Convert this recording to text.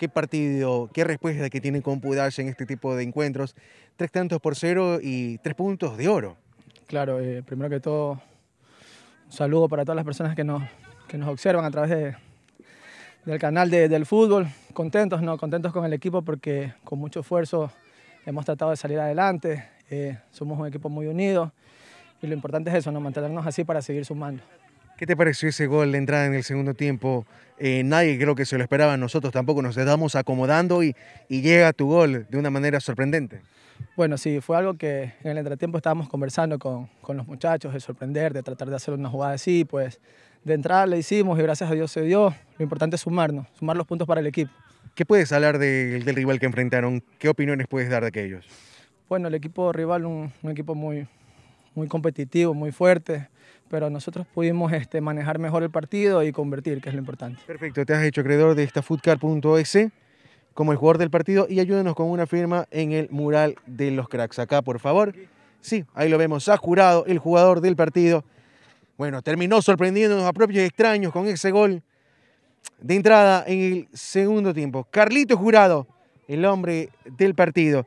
qué partido, qué respuesta que tiene Compudash en este tipo de encuentros. Tres tantos por cero y tres puntos de oro. Claro, eh, primero que todo, un saludo para todas las personas que nos, que nos observan a través del canal del fútbol. Contentos, ¿no? Contentos con el equipo porque con mucho esfuerzo hemos tratado de salir adelante. Eh, somos un equipo muy unido y lo importante es eso, ¿no? mantenernos así para seguir sumando. ¿Qué te pareció ese gol de entrada en el segundo tiempo? Eh, nadie creo que se lo esperaba, nosotros tampoco nos estamos acomodando y, y llega tu gol de una manera sorprendente. Bueno, sí, fue algo que en el entretiempo estábamos conversando con, los muchachos, de sorprender, de tratar de hacer una jugada así, pues de entrada le hicimos y gracias a Dios se dio. Lo importante es sumarnos, sumar los puntos para el equipo. ¿Qué puedes hablar del rival que enfrentaron? ¿Qué opiniones puedes dar de aquellos? Bueno, el equipo rival, un, un equipo muy, muy competitivo, muy fuerte, pero nosotros pudimos este, manejar mejor el partido y convertir, que es lo importante. Perfecto, te has hecho creador de esta foodcar.es como el jugador del partido y ayúdenos con una firma en el mural de los cracks. Acá, por favor. Sí, ahí lo vemos, ha jurado el jugador del partido. Bueno, terminó sorprendiéndonos a propios extraños con ese gol de entrada en el segundo tiempo. Carlito Jurado, el hombre del partido.